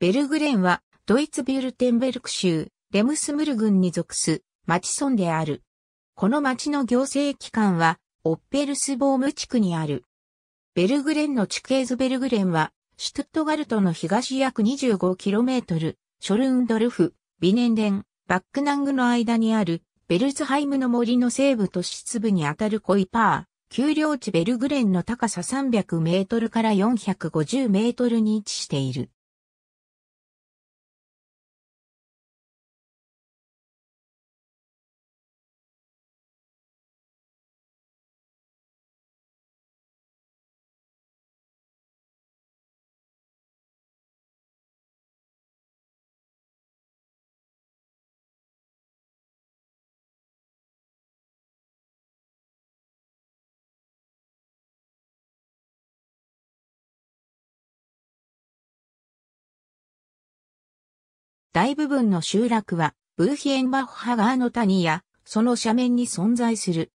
ベルグレンは、ドイツビュルテンベルク州、レムスムル郡に属す、町村である。この町の行政機関は、オッペルスボーム地区にある。ベルグレンの地形図ベルグレンは、シュトゥットガルトの東約 25km、ショルンドルフ、ビネンデン、バックナングの間にある、ベルズハイムの森の西部都市部にあたるコイパー、丘陵地ベルグレンの高さ300メートルから450メートルに位置している。大部分の集落は、ブーヒエンバッハ川の谷や、その斜面に存在する。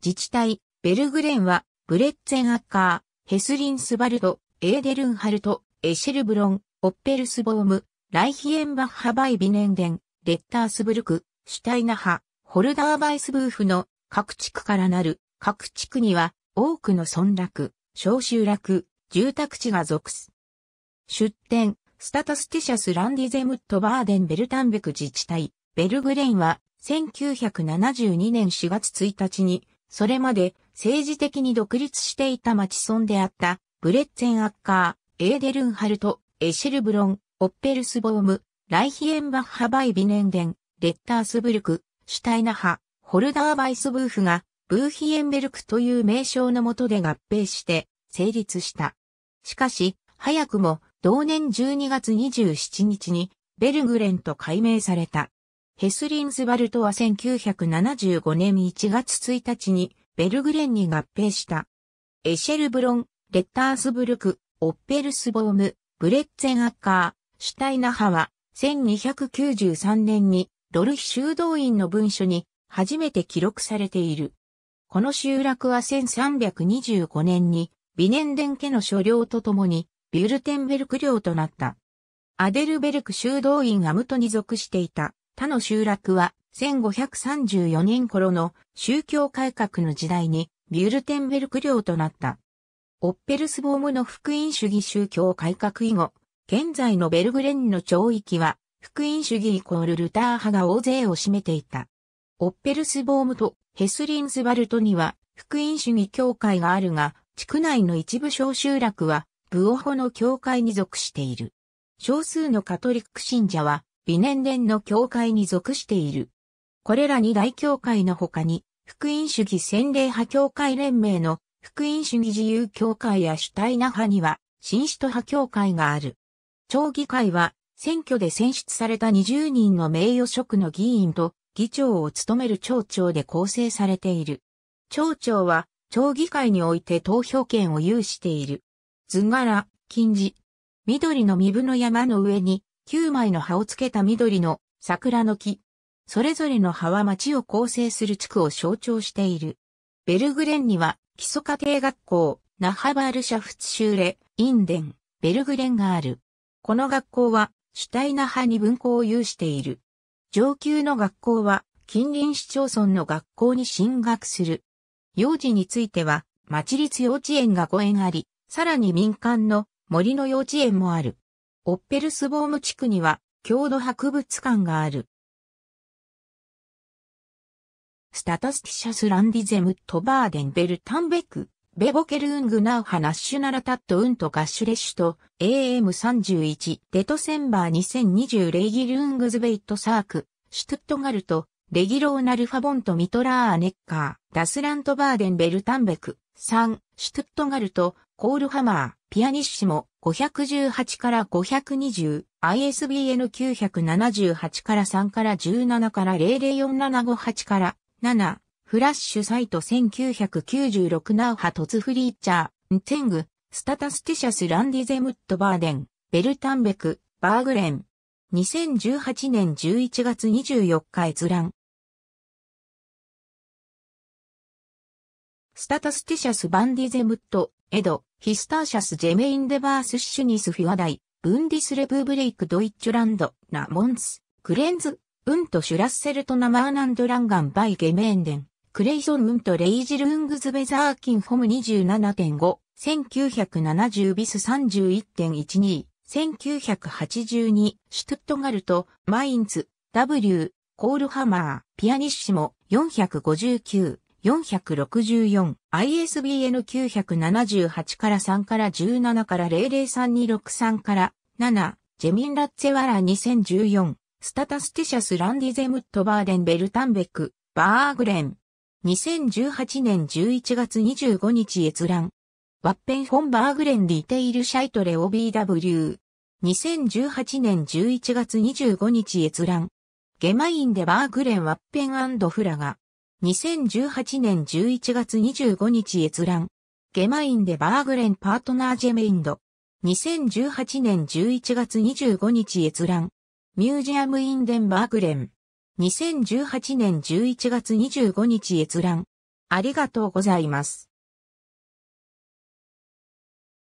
自治体、ベルグレンは、ブレッツェンアッカー、ヘスリンスバルト、エーデルンハルト、エシェルブロン、オッペルスボーム、ライヒエンバッハバイビネンデン、レッタースブルク、シュタイナハ、ホルダーバイスブーフの各地区からなる各地区には多くの村落、小集落、住宅地が属す。出店、スタタスティシャス・ランディゼムット・バーデン・ベルタンベク自治体、ベルグレインは、1972年4月1日に、それまで政治的に独立していた町村であった、ブレッツェン・アッカー、エーデルンハルト、エシェルブロン、オッペルスボーム、ライヒエンバッハ・バイ・ビネンデン、レッタースブルク、シュタイナハ、ホルダー・バイスブーフが、ブーヒエンベルクという名称のもとで合併して、成立した。しかし、早くも同年12月27日にベルグレンと改名された。ヘスリンズバルトは1975年1月1日にベルグレンに合併した。エシェルブロン、レッタースブルク、オッペルスボーム、ブレッツェンアッカー、シュタイナハは1293年にドルヒ修道院の文書に初めて記録されている。この集落は1325年にビネンデン家の所領とともにビュルテンベルク領となった。アデルベルク修道院アムトに属していた他の集落は1534年頃の宗教改革の時代にビュルテンベルク領となった。オッペルスボームの福音主義宗教改革以後、現在のベルグレンの町域は福音主義イコールルター派が大勢を占めていた。オッペルスボームとヘスリンスバルトには福音主義教会があるが、地区内の一部小集落はブオホの教会に属している。少数のカトリック信者は、美年連の教会に属している。これらに大教会の他に、福音主義洗礼派教会連盟の福音主義自由教会や主体那派には、新使徒派教会がある。町議会は、選挙で選出された20人の名誉職の議員と議長を務める町長で構成されている。町長は、町議会において投票権を有している。図柄、金字。緑の身分の山の上に、9枚の葉をつけた緑の桜の木。それぞれの葉は町を構成する地区を象徴している。ベルグレンには、基礎家庭学校、ナハバールシャフツシューレ、インデン、ベルグレンがある。この学校は、主体な葉に分校を有している。上級の学校は、近隣市町村の学校に進学する。幼児については、町立幼稚園が5園あり、さらに民間の森の幼稚園もある。オッペルスボーム地区には郷土博物館がある。スタタスティシャス・ランディゼム・トバーデン・ベルタンベク、ベボケル・ウング・ナウハ・ナッシュナラタット・ウント・ガッシュレッシュと AM31 デトセンバー2020レギル・ウングズベイト・サーク、シュトットガルト、レギローナルファボント・ミトラー・ネッカー、ダスラント・バーデン・ベルタンベク。3、シュトゥットガルト、コールハマー、ピアニッシモ、518から520、ISBN 978から3から17から004758から7、フラッシュサイト1996ナウハトツフリーチャー、ンテング、スタタスティシャスランディゼムットバーデン、ベルタンベク、バーグレン。2018年11月24日閲覧。スタタスティシャス・バンディゼムット、エド、ヒスターシャス・ジェメインデバース・シュニス・フィワダイ、ブンディス・レブ・ブレイク・ドイッチュランド、ナ・モンス、クレンズ、ウント・シュラッセルト・ナ・マーナンド・ランガン・バイ・ゲメーンデン、クレイソン・ウント・レイジル・ウングズ・ベザーキン・ホム27.5、1970ビス31.12、1982、シュトゥットガルト、マインツ、W、コールハマー、ピアニッシモ、459、464、ISBN 978から3から17から003263から7、ジェミン・ラッツェワラ2014、スタタスティシャス・ランディゼムット・バーデン・ベルタンベク、バーグレン。2018年11月25日閲覧。ワッペン・フォン・バーグレン・ディテイル・シャイトレ・オ BW。2018年11月25日閲覧。ゲマインでバーグレン・ワッペンフラガ。2018年11月25日閲覧。ゲマインデバーグレンパートナージェメインド。2018年11月25日閲覧。ミュージアムインデンバーグレン。2018年11月25日閲覧。ありがとうございます。